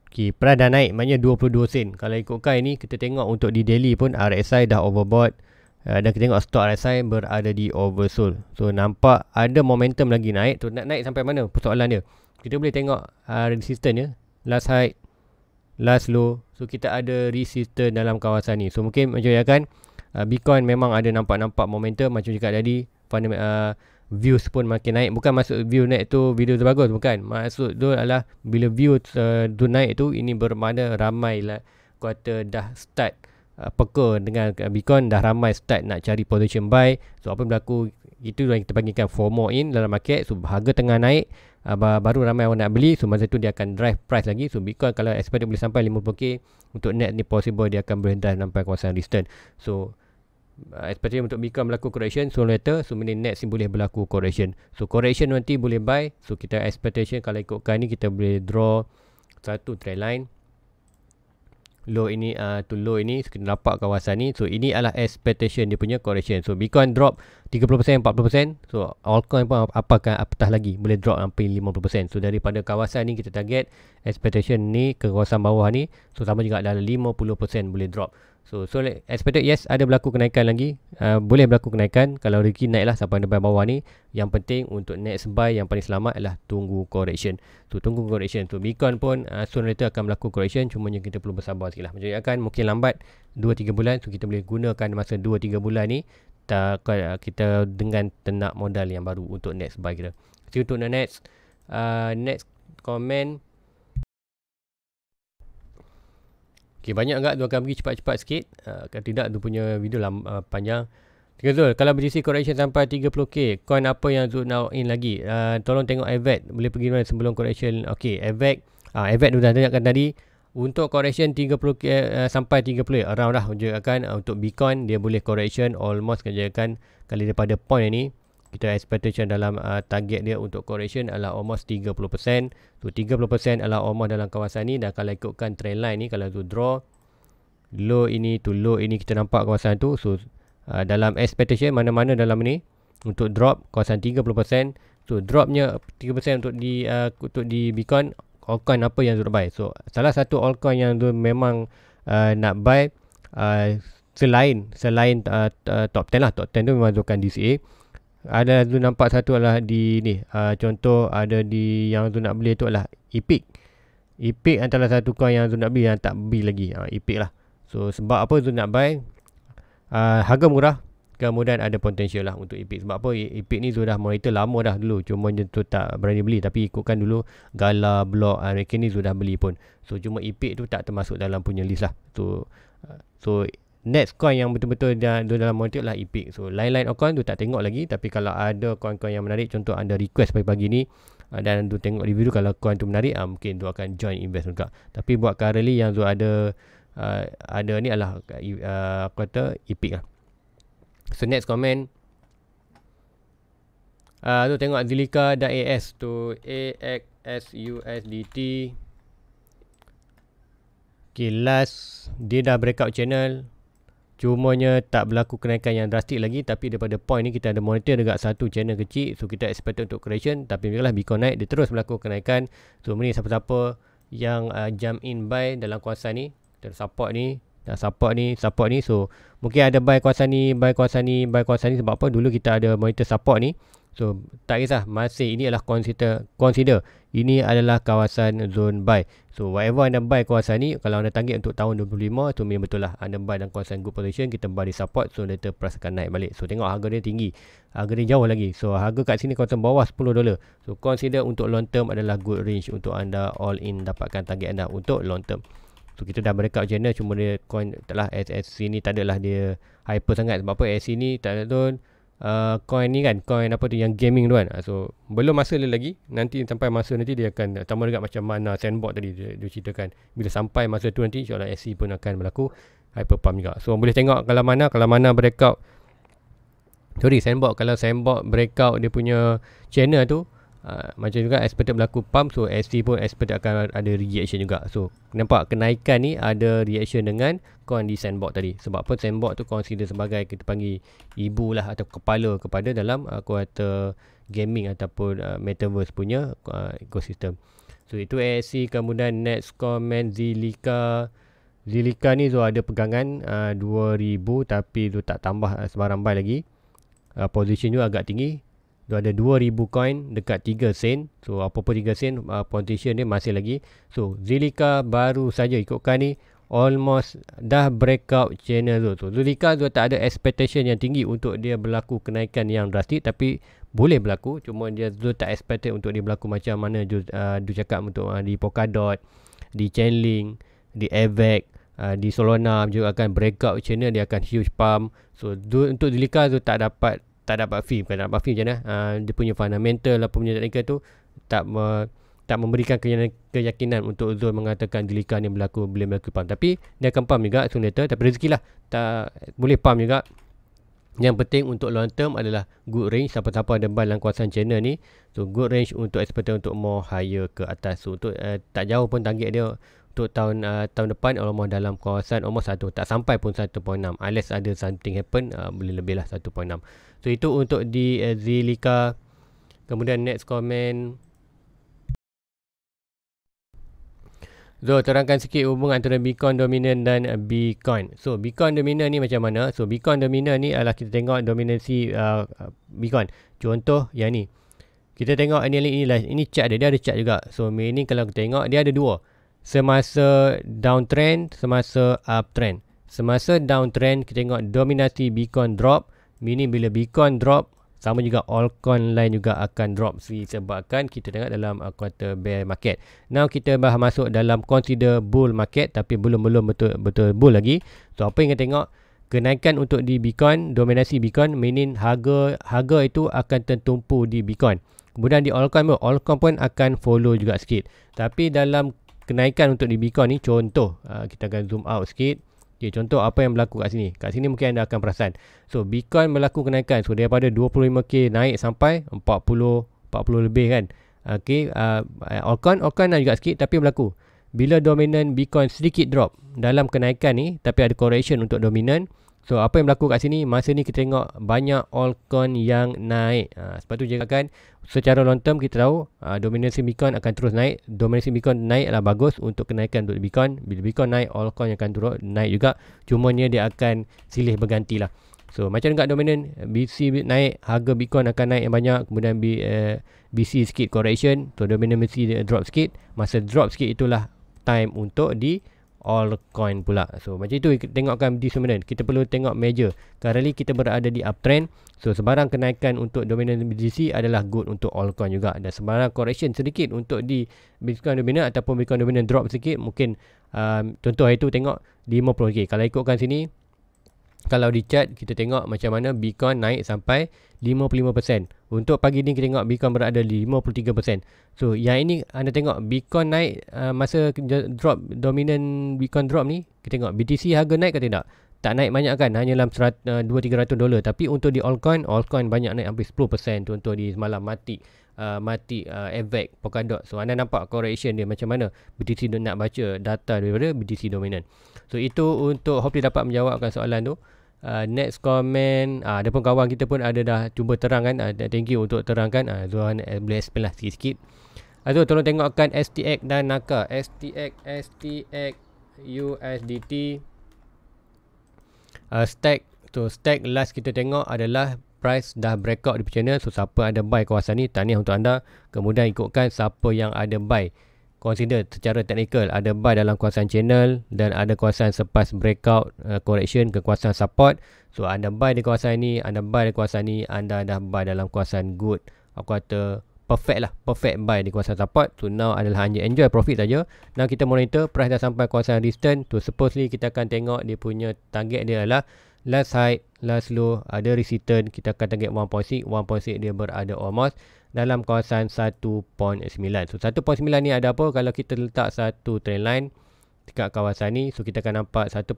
Okay, price dah naik maknanya 22 sen. Kalau ikutkan ini kita tengok untuk di daily pun RSI dah overbought. Uh, dan kita tengok stock RSI berada di oversold. So nampak ada momentum lagi naik. Tu so, nak naik sampai mana persoalan dia. Kita boleh tengok uh, resistance ya. Last high, last low. So kita ada resistance dalam kawasan ni. So mungkin macam ya kan uh, ah, Bitcoin memang ada nampak-nampak momentum macam cakap tadi fundamental uh, views pun makin naik bukan maksud view naik tu video tu bagus bukan maksud tu adalah bila view uh, tu naik tu ini bermakna ramai lah kuota dah start uh, peka dengan uh, Bitcoin dah ramai start nak cari position buy so apa berlaku itu yang kita panggilkan FOMO in dalam market so harga tengah naik uh, baru ramai orang nak beli so masa tu dia akan drive price lagi so Bitcoin kalau expected boleh sampai 50k untuk net ni possible dia akan berhentai sampai kawasan resistance so uh, especially untuk Mika berlaku correction so later so mini net sim boleh berlaku correction so correction nanti boleh buy so kita expectation kalau ikutkan ni kita boleh draw satu trend line low ini uh, to low ini so kita dapat kawasan ni so ini adalah expectation dia punya correction so Bitcoin drop 30% 40% so all coin pun apakah apatah lagi boleh drop sampai 50% so daripada kawasan ni kita target expectation ni ke kawasan bawah ni so sama juga dalam 50% boleh drop So, so like expected yes ada berlaku kenaikan lagi. Uh, boleh berlaku kenaikan kalau rugi naiklah sampai depan bawah ni. Yang penting untuk next buy yang paling selamat adalah tunggu correction. So tunggu correction tu. Bitcoin pun uh, soon later akan berlaku correction cuma yang kita perlu bersabar sikitlah. Macam akan mungkin lambat 2 3 bulan so kita boleh gunakan masa 2 3 bulan ni kita, kita dengan tenak modal yang baru untuk next buy kita. Jadi so, untuk next uh, next comment Okay, banyak agak tu akan pergi cepat-cepat sikit. Uh, ah, tidak tu punya video lam, uh, panjang. Tengok kalau berisi correction sampai 30k, coin apa yang Zul nak in lagi? Uh, tolong tengok AVAT. Boleh pergi mana sebelum correction. Okay, AVAT. Uh, AVAT tu dah tanyakan tadi. Untuk correction 30k uh, sampai 30k, around dah. Akan, uh, untuk Bitcoin, dia boleh correction almost kerjakan kali daripada point ni kita expectation dalam uh, target dia untuk correction adalah almost 30%. So 30% adalah almost dalam kawasan ni dan kalau ikutkan trend line ni kalau tu draw low ini tu low ini kita nampak kawasan tu. So uh, dalam expectation mana-mana dalam ni untuk drop kawasan 30%. So dropnya 3% untuk di uh, untuk di Bitcoin altcoin apa yang Zul buy. So salah satu altcoin yang Zul memang uh, nak buy uh, selain selain uh, uh top 10 lah. Top 10 tu memang Zulkan DCA ada tu nampak satu adalah di ni uh, contoh ada di yang tu nak beli tu adalah epic epic antara satu coin yang tu nak beli yang tak beli lagi uh, epic lah so sebab apa tu nak buy uh, harga murah kemudian ada potential lah untuk epic sebab apa epic ni sudah monitor lama dah dulu cuma dia tu tak berani beli tapi ikutkan dulu gala block uh, mereka ni sudah beli pun so cuma epic tu tak termasuk dalam punya list lah so uh, so next coin yang betul-betul dah dalam monitor lah Epic. So lain-lain account tu tak tengok lagi tapi kalau ada coin-coin yang menarik contoh anda request pagi-pagi ni uh, dan tu tengok review tu kalau coin tu menarik uh, mungkin tu akan join invest juga. Tapi buat currently yang tu ada uh, ada ni adalah uh, kata Epic lah. So next comment Uh, tu tengok Zilika dan AS tu AXSUSDT Okay last Dia dah breakout channel Cumanya tak berlaku kenaikan yang drastik lagi tapi daripada point ni kita ada monitor dekat satu channel kecil so kita expect untuk correction tapi bila Bitcoin naik dia terus berlaku kenaikan so mari siapa-siapa yang uh, jump in buy dalam kuasa ni dan support ni dan support ni support ni so mungkin ada buy kuasa ni buy kuasa ni buy kuasa ni sebab apa dulu kita ada monitor support ni so tak kisah masih ini adalah consider consider ini adalah kawasan zone buy So whatever anda buy kawasan ni Kalau anda target untuk tahun 25, tu memang betul lah Anda buy dalam kawasan good position Kita buy di support So later price akan naik balik So tengok harga dia tinggi Harga dia jauh lagi So harga kat sini kawasan bawah 10 dolar So consider untuk long term adalah good range Untuk anda all in dapatkan target anda Untuk long term So kita dah breakout channel Cuma dia coin tak lah SSC ni tak adalah dia Hyper sangat Sebab apa SSC ni tak ada tu uh, coin ni kan coin apa tu yang gaming tu kan ah, so belum masa dia lagi nanti sampai masa nanti dia akan uh, sama dekat macam mana sandbox tadi dia, dia ceritakan bila sampai masa tu nanti insyaAllah SC e pun akan berlaku hyperpump juga so boleh tengok kalau mana kalau mana breakout sorry sandbox kalau sandbox breakout dia punya channel tu Ah, macam juga expected berlaku pump so ST pun expected akan ada reaction juga so nampak kenaikan ni ada reaction dengan kawan di sandbox tadi sebab pun sandbox tu consider sebagai kita panggil ibu lah atau kepala kepada dalam uh, ah, kuarter gaming ataupun uh, metaverse punya uh, ekosistem so itu ASC kemudian next comment Zilika Zilika ni so ada pegangan uh, 2000 tapi tu tak tambah sebarang buy lagi uh, position juga agak tinggi tu ada 2000 coin dekat 3 sen so apa-apa 3 sen uh, position dia masih lagi so Zilika baru saja ikutkan ni almost dah breakout channel tu. so zilika tu tak ada expectation yang tinggi untuk dia berlaku kenaikan yang drastik tapi boleh berlaku cuma dia tu tak expected untuk dia berlaku macam mana du, uh, du cakap untuk uh, di Polkadot, di Chainlink, di Avax, uh, di Solana juga akan breakout channel dia akan huge pump. So du, untuk zilika tu tak dapat tak dapat feel bukan tak dapat feel je nah uh, dia punya fundamental ataupun punya technical tu tak me, tak memberikan keyakinan untuk Zul mengatakan delika ni berlaku boleh berlaku pam tapi dia akan pam juga soon later tapi lah. tak boleh pam juga yang penting untuk long term adalah good range siapa-siapa ada buy dalam kawasan channel ni so good range untuk expected untuk more higher ke atas so, untuk uh, tak jauh pun target dia untuk tahun uh, tahun depan almost dalam kawasan almost satu tak sampai pun 1.6 unless ada something happen uh, boleh lebih lah 1.6 so itu untuk di uh, Zilika kemudian next comment So terangkan sikit hubungan antara Bitcoin dominant dan Bitcoin. So Bitcoin dominant ni macam mana? So Bitcoin dominant ni adalah kita tengok dominansi uh, Bitcoin. Contoh yang ni. Kita tengok ini ini ini chart dia, dia ada chart juga. So ini kalau kita tengok dia ada dua semasa downtrend, semasa uptrend. Semasa downtrend, kita tengok dominasi Bitcoin drop. Ini bila Bitcoin drop, sama juga altcoin lain juga akan drop sebabkan kita tengok dalam uh, quarter bear market. Now kita bah masuk dalam consider bull market tapi belum-belum betul-betul bull lagi. So apa yang kita tengok? Kenaikan untuk di Bitcoin, dominasi Bitcoin, meaning harga harga itu akan tertumpu di Bitcoin. Kemudian di allcoin, pun, altcoin pun akan follow juga sikit. Tapi dalam kenaikan untuk di Bitcoin ni contoh ah, kita akan zoom out sikit Okay, contoh apa yang berlaku kat sini. Kat sini mungkin anda akan perasan. So, Bitcoin berlaku kenaikan. So, daripada 25k naik sampai 40 40 lebih kan. Okay, uh, ah, Alcon, Alcon juga sikit tapi berlaku. Bila dominan Bitcoin sedikit drop dalam kenaikan ni, tapi ada correction untuk dominan, So apa yang berlaku kat sini Masa ni kita tengok banyak altcoin yang naik ha, Sebab tu jangan kan Secara long term kita tahu ha, Dominasi Bitcoin akan terus naik Dominasi Bitcoin naik adalah bagus Untuk kenaikan untuk Bitcoin Bila Bitcoin naik altcoin akan turut naik juga Cuma ni dia akan silih berganti lah So macam dekat dominan BC naik harga Bitcoin akan naik yang banyak kemudian B, uh, eh, BC sikit correction so dominan BC drop sikit masa drop sikit itulah time untuk di all coin pula so macam itu tengokkan di sebenarnya kita perlu tengok major currently kita berada di uptrend so sebarang kenaikan untuk dominant BTC adalah good untuk all coin juga dan sebarang correction sedikit untuk di Bitcoin dominant ataupun Bitcoin dominant drop sedikit mungkin um, contoh hari itu tengok 50k kalau ikutkan sini kalau di chart kita tengok macam mana Bitcoin naik sampai 55% untuk pagi ni kita tengok Bitcoin berada di 53%. So yang ini anda tengok Bitcoin naik uh, masa drop dominant Bitcoin drop ni. Kita tengok BTC harga naik ke tidak? Tak naik banyak kan? Hanya dalam 2-300 uh, dolar. Tapi untuk di altcoin, altcoin banyak naik hampir 10%. Tu, untuk di semalam mati. Uh, mati uh, Avax, Polkadot. So anda nampak correction dia macam mana BTC nak baca data daripada BTC dominant. So itu untuk hopefully dapat menjawabkan soalan tu uh, next comment uh, ada pun kawan kita pun ada dah cuba terangkan uh, thank you untuk terangkan uh, Zuhan eh, boleh explain lah sikit-sikit uh, Azul tolong tengokkan STX dan NAKA STX STX USDT uh, stack so stack last kita tengok adalah price dah breakout di channel so siapa ada buy kawasan ni tahniah untuk anda kemudian ikutkan siapa yang ada buy consider secara teknikal ada buy dalam kuasaan channel dan ada kuasaan sepas breakout uh, correction ke kuasaan support so anda buy di kuasaan ini, anda buy di kuasaan ini, anda dah buy dalam kuasaan good aku kata perfect lah perfect buy di kuasaan support so now adalah hanya enjoy profit saja now kita monitor price dah sampai kuasaan resistance so supposedly kita akan tengok dia punya target dia adalah left side last low ada resistance kita akan target 1.6 1.6 dia berada almost dalam kawasan 1.9 so 1.9 ni ada apa kalau kita letak satu trend line dekat kawasan ni so kita akan nampak 1.9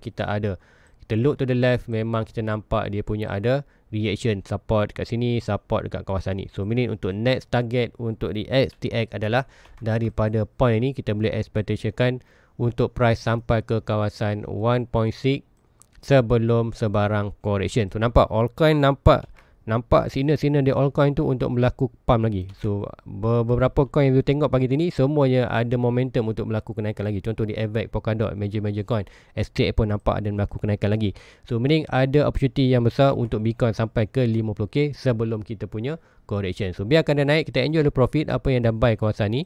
kita ada kita look to the left memang kita nampak dia punya ada reaction support kat sini support dekat kawasan ni so minute untuk next target untuk di XTX adalah daripada point ni kita boleh expectationkan untuk price sampai ke kawasan sebelum sebarang correction. So nampak coin nampak nampak sini sini signal all coin tu untuk berlaku pump lagi. So beberapa coin yang tu tengok pagi ni semuanya ada momentum untuk berlaku kenaikan lagi. Contoh di Avax, Polkadot, major-major coin, STX pun nampak ada berlaku kenaikan lagi. So meaning ada opportunity yang besar untuk Bitcoin sampai ke 50k sebelum kita punya correction. So biarkan dia naik, kita enjoy the profit apa yang dah buy kawasan ni.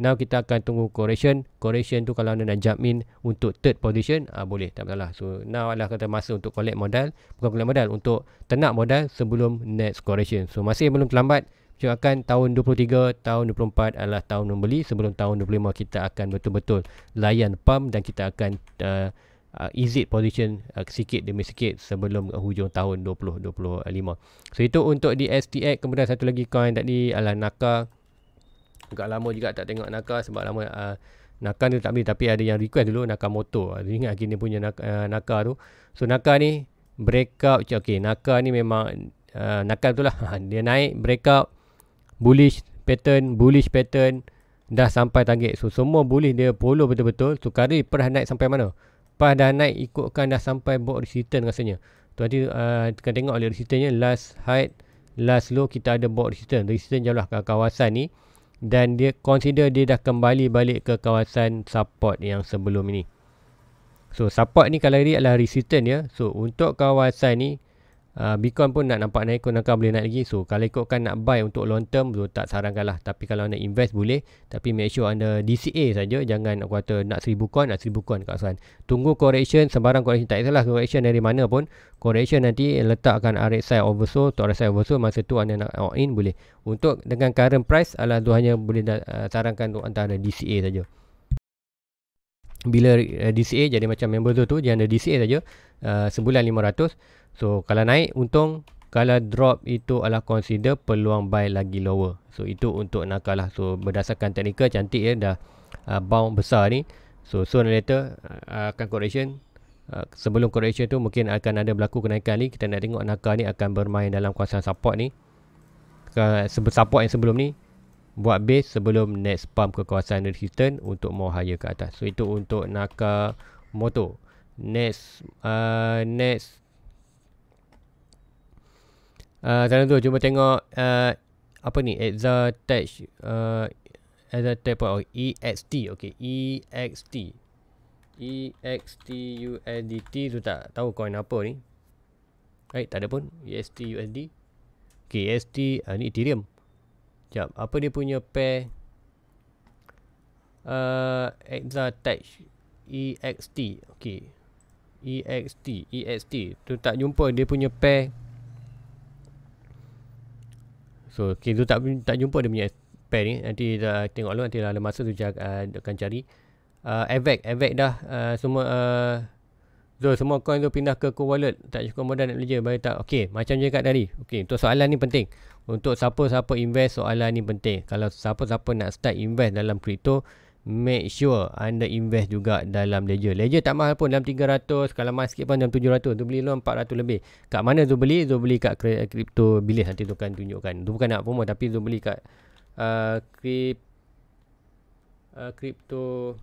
Now kita akan tunggu correction. Correction tu kalau anda nak jamin untuk third position, uh, boleh. Tak masalah. So now adalah kata masa untuk collect modal. Bukan collect modal. Untuk tenak modal sebelum next correction. So masih belum terlambat. Kita akan tahun 23, tahun 24 adalah tahun membeli. Sebelum tahun 25 kita akan betul-betul layan pump dan kita akan uh, Uh, exit position uh, sikit demi sikit sebelum uh, hujung tahun 2025 so itu untuk di STX kemudian satu lagi coin tadi adalah NAKA agak lama juga tak tengok Naka sebab lama uh, ah, Naka ni tak beli tapi ada yang request dulu Naka motor ah, dia ingat gini punya nak uh, ah, Naka tu so nakar ni breakout ok nakar ni memang uh, Naka tu lah dia naik breakout bullish pattern bullish pattern dah sampai target so semua bullish dia polo betul-betul so kari pernah naik sampai mana pernah dah naik ikutkan dah sampai buat resistance rasanya tu nanti uh, kita tengok oleh resistance last height last low kita ada buat resistance resistance jauh lah kawasan ni dan dia consider dia dah kembali balik ke kawasan support yang sebelum ini. So support ni kalau ini adalah resistance ya. So untuk kawasan ni Uh, Bitcoin pun nak nampak naik kau boleh naik lagi so kalau ikutkan nak buy untuk long term so tak sarankan lah tapi kalau nak invest boleh tapi make sure anda DCA saja jangan nak kata nak seribu coin nak seribu coin kat sana tunggu correction sembarang correction tak kisahlah correction dari mana pun correction nanti letakkan RSI oversold untuk RSI oversold masa tu anda nak all in boleh untuk dengan current price alah tu hanya boleh uh, sarankan untuk antara DCA saja bila uh, eh, DCA jadi macam member tu tu dia ada DCA saja uh, sebulan 500 So kalau naik untung, kalau drop itu adalah consider peluang buy lagi lower. So itu untuk nakalah. So berdasarkan teknikal cantik ya dah uh, bounce besar ni. So sooner later uh, akan correction. Uh, sebelum correction tu mungkin akan ada berlaku kenaikan ni. Kita nak tengok nakal ni akan bermain dalam kuasa support ni. Ke, support yang sebelum ni buat base sebelum next pump ke kawasan resistance untuk more higher ke atas. So itu untuk nakal motor. Next uh, next sana ah, tu cuba tengok uh, apa ni exatech uh, ah, exatech apa oh, ext okey ext ext usdt tu tak tahu coin apa ni Right, tak ada pun EST USD Okay, EST uh, Ni Ethereum Sekejap, apa dia punya pair uh, Exatech EXT Okay EXT EXT Tu tak jumpa dia punya pair So Kenzo tak tak jumpa dia punya pair ni. Nanti dah tengok dulu nanti dah ada masa tu dia akan cari. Uh, Avec, Avec dah uh, semua uh, So semua coin tu pindah ke Core Wallet Tak cukup modal nak belajar Baik tak Okey, macam je kat tadi Okey, untuk soalan ni penting Untuk siapa-siapa invest Soalan ni penting Kalau siapa-siapa nak start invest dalam crypto make sure anda invest juga dalam Ledger. Ledger tak mahal pun dalam 300, kalau mahal sikit pun dalam 700. Tu beli lu 400 lebih. Kat mana tu beli? Tu beli kat crypto bilis nanti tu kan tunjukkan. Tu bukan nak promo tapi tu beli kat uh, krip, uh, crypto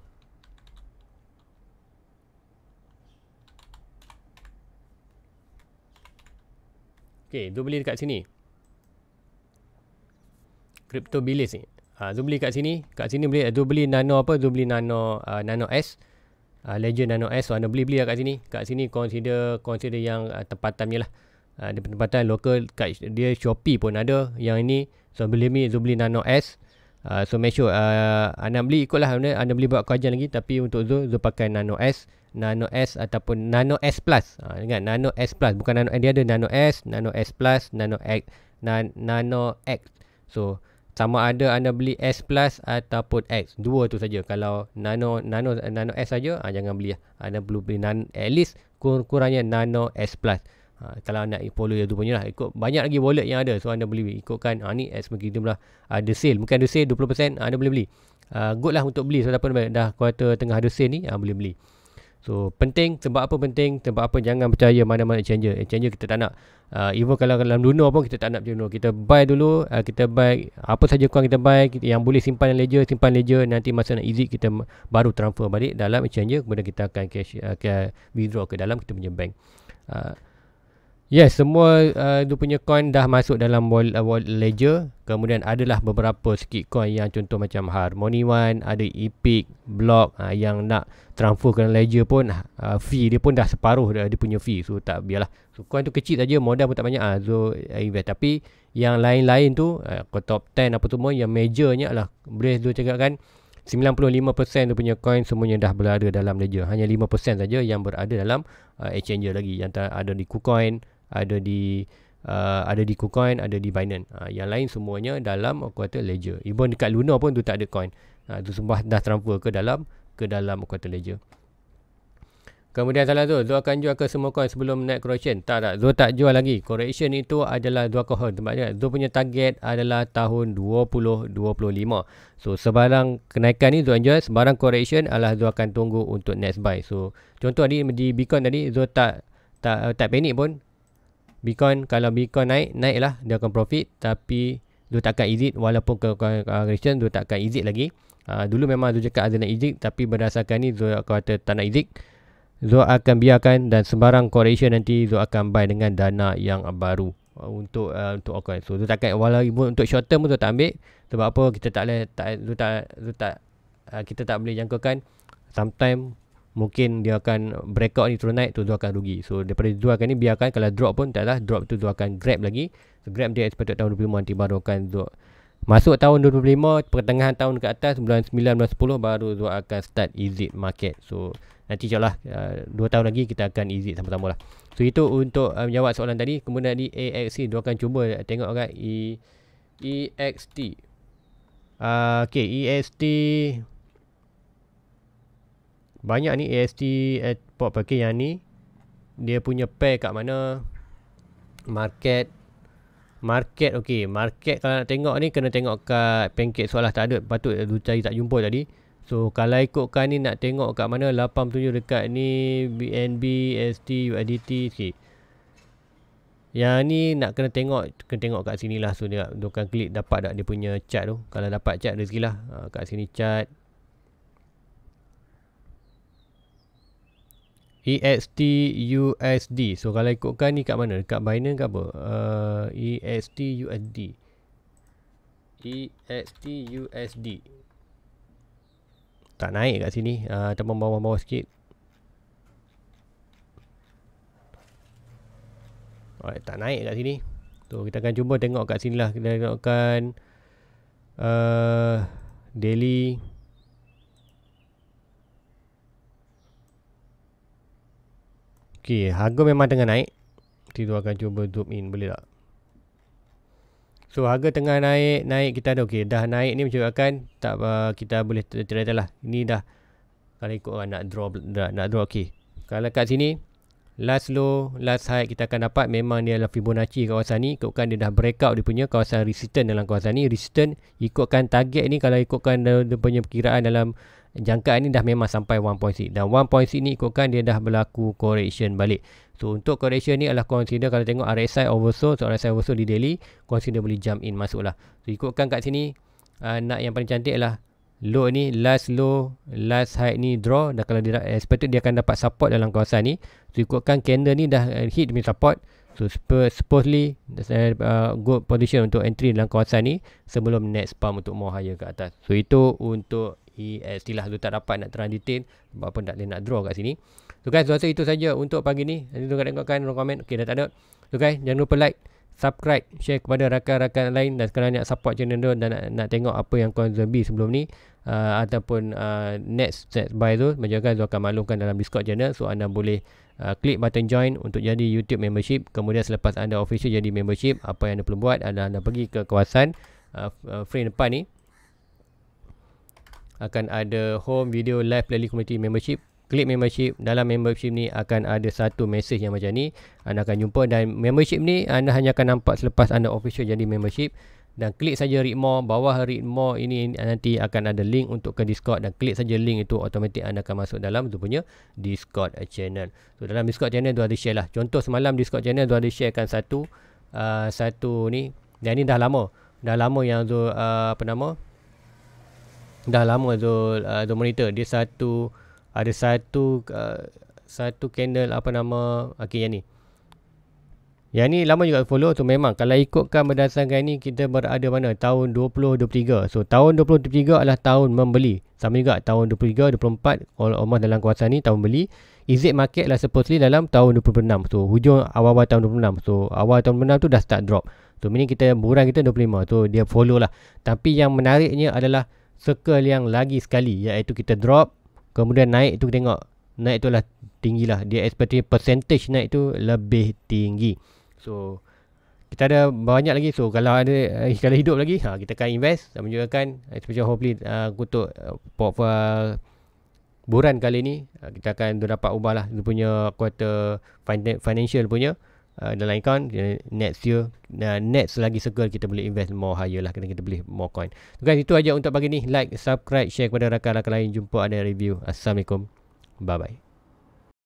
Okay, tu beli dekat sini. Crypto bilis ni. Ah, Zoom beli kat sini. Kat sini beli. Zoom beli Nano apa? Zoom beli Nano uh, Nano S. Uh, Legend Nano S. So, anda beli-beli lah kat sini. Kat sini consider consider yang uh, tempatan je lah. Uh, tempatan local. Kat dia Shopee pun ada. Yang ini. So, beli ni Zoom beli Nano S. Uh, so make sure uh, anda beli ikutlah anda, anda beli buat kajian lagi tapi untuk Zul Zul pakai Nano S Nano S ataupun Nano S Plus uh, ingat Nano S Plus bukan Nano dia ada Nano S Nano S Plus Nano X nan Nano X so sama ada anda beli S Plus ataupun X. Dua tu saja. Kalau Nano Nano Nano S saja, ha, jangan beli. Lah. Anda perlu beli nan, at least kurang-kurangnya Nano S Plus. Ha, kalau nak follow yang tu punya lah. Ikut banyak lagi wallet yang ada. So, anda beli. Ikutkan. Ha, ni S pun kita lah. Ada sale. Mungkin ada sale 20%. Ha, anda boleh beli. Uh, good lah untuk beli. Sebab so, dah kuarter tengah ada sale ni. Ha, boleh beli. So penting sebab apa penting sebab apa jangan percaya mana-mana exchanger. Exchanger eh, kita tak nak. Uh, even kalau dalam Luna pun kita tak nak Luna. Kita buy dulu, uh, kita buy apa saja kau kita buy yang boleh simpan dalam ledger, simpan ledger nanti masa nak exit kita baru transfer balik dalam exchanger kemudian kita akan cash uh, ah, ke withdraw ke dalam kita punya bank. Uh, Yes, semua uh, dia punya coin dah masuk dalam wallet, uh, ledger. Kemudian adalah beberapa sikit coin yang contoh macam Harmony One, ada Epic, Block uh, yang nak transfer ke ledger pun uh, fee dia pun dah separuh dah dia punya fee. So tak biarlah. So coin tu kecil saja, modal pun tak banyak. Uh, so uh, invest tapi yang lain-lain tu uh, top 10 apa semua yang majornya lah, boleh dulu cakap kan 95% tu punya coin semuanya dah berada dalam ledger. Hanya 5% saja yang berada dalam uh, exchanger lagi yang ada di KuCoin, ada di Uh, ada di KuCoin, ada di Binance. Uh, yang lain semuanya dalam aku kata ledger. Even dekat Luna pun tu tak ada coin. Uh, tu semua dah transfer ke dalam ke dalam aku kata ledger. Kemudian salah tu, Zul akan jual ke semua coin sebelum naik correction. Tak tak, Zul tak jual lagi. Correction itu adalah dua kohon. Sebabnya Zul punya target adalah tahun 2025. So sebarang kenaikan ni Zul akan jual, sebarang correction adalah Zul akan tunggu untuk next buy. So contoh tadi di Bitcoin tadi Zul tak tak, tak panik pun Bitcoin kalau Bitcoin naik naiklah dia akan profit tapi dia takkan exit walaupun ke correction dia takkan exit lagi uh, dulu memang dia cakap ada nak exit tapi berdasarkan ni dia kata tak nak exit dia akan biarkan dan sembarang correction nanti dia akan buy dengan dana yang baru uh, untuk uh, untuk okay. so dia takkan walaupun untuk short term tu tak ambil sebab apa kita tak boleh tak dia tak dia tak uh, kita tak boleh jangkakan sometime mungkin dia akan breakout ni turun naik tu dia akan rugi so daripada dua akan ni biarkan kalau drop pun tak lah drop tu dia akan grab lagi grab dia expected tahun 25 nanti baru akan dua masuk tahun 25 pertengahan tahun ke atas bulan 9 bulan 10 baru dia akan start exit market so nanti insyaAllah 2 uh, tahun lagi kita akan exit sama-sama lah so itu untuk uh, um, menjawab soalan tadi kemudian di AXC dia akan cuba tengok kan e- EXT uh, ah, Okay, EXT banyak ni AST port pakai yang ni Dia punya pair kat mana Market Market ok Market kalau nak tengok ni Kena tengok kat pancake soalah tak ada Patut tu cari tak jumpa tadi So kalau ikutkan ni nak tengok kat mana 87 dekat ni BNB, AST, UIDT sikit Yang ni nak kena tengok Kena tengok kat sini lah So dia, dia akan klik dapat tak dia punya chat tu Kalau dapat chat, rezeki lah ha, Kat sini chat. EXT USD. So kalau ikutkan ni kat mana? Dekat Binance ke apa? Uh, EXT USD. EXT USD. Tak naik kat sini. Uh, ataupun bawah-bawah sikit. Alright, tak naik kat sini. So kita akan cuba tengok kat sini lah. Kita tengokkan uh, Daily. Okey, harga memang tengah naik. kita 2 akan cuba zoom in boleh tak? So harga tengah naik, naik kita ada okey, dah naik ni menunjukkan tak uh, kita boleh trade lah. Ini dah kalau ikut nak draw nak, nak draw okey. Kalau kat sini last low last high kita akan dapat memang dia adalah Fibonacci kawasan ni ikutkan dia dah breakout dia punya kawasan resistance dalam kawasan ni resistance ikutkan target ni kalau ikutkan dia punya perkiraan dalam jangkaan ni dah memang sampai 1.6 dan 1.6 ni ikutkan dia dah berlaku correction balik so untuk correction ni adalah consider kalau tengok RSI oversold so RSI oversold di daily consider boleh jump in masuk lah so ikutkan kat sini uh, nak yang paling cantik adalah low ni last low last high ni draw dan kalau dia expected dia akan dapat support dalam kawasan ni so ikutkan candle ni dah eh, hit demi support so supposedly eh, uh, good position untuk entry dalam kawasan ni sebelum next pump untuk more higher ke atas so itu untuk EST lah tu tak dapat nak terang detail sebab pun tak boleh nak draw kat sini so guys rasa itu saja untuk pagi ni nanti tengok-tengokkan komen ok dah tak ada so guys jangan lupa like subscribe share kepada rakan-rakan lain dan sekarang nak support channel tu dan nak, nak tengok apa yang kau zombie sebelum ni uh, ataupun uh, next set by tu macam kan akan maklumkan dalam discord channel so anda boleh uh, klik button join untuk jadi youtube membership kemudian selepas anda official jadi membership apa yang anda perlu buat anda, anda pergi ke kawasan uh, uh, frame depan ni akan ada home video live daily community membership klik membership dalam membership ni akan ada satu message yang macam ni anda akan jumpa dan membership ni anda hanya akan nampak selepas anda official jadi membership dan klik saja read more bawah read more ini nanti akan ada link untuk ke discord dan klik saja link itu automatik anda akan masuk dalam tu punya discord channel so dalam discord channel tu ada share lah contoh semalam discord channel tu ada sharekan satu uh, satu ni dan ni dah lama dah lama yang tu uh, apa nama dah lama tu uh, monitor dia satu ada satu uh, satu candle apa nama okey yang ni yang ni lama juga follow tu memang kalau ikutkan berdasarkan ni kita berada mana tahun 2023 so tahun 2023 adalah tahun membeli sama juga tahun 2023 24 almost dalam kuasa ni tahun beli is it market lah supposedly dalam tahun 26 so hujung awal-awal tahun 26 so awal tahun 26 tu dah start drop so meaning kita buran kita 25 so dia follow lah tapi yang menariknya adalah circle yang lagi sekali iaitu kita drop Kemudian naik tu tengok Naik tu lah tinggi lah Dia expectation percentage naik tu lebih tinggi So kita ada banyak lagi So kalau ada eh, kalau hidup lagi ha, Kita akan invest Dan menjualkan eh, Especially hopefully uh, Kutuk uh, uh, Buran kali ni uh, Kita akan dapat ubah lah Dia punya quarter financial punya Uh, dan lain kawan next year uh, next lagi circle kita boleh invest more higher lah kena kita boleh more coin so guys itu aja untuk pagi ni like subscribe share kepada rakan-rakan lain jumpa ada review assalamualaikum bye bye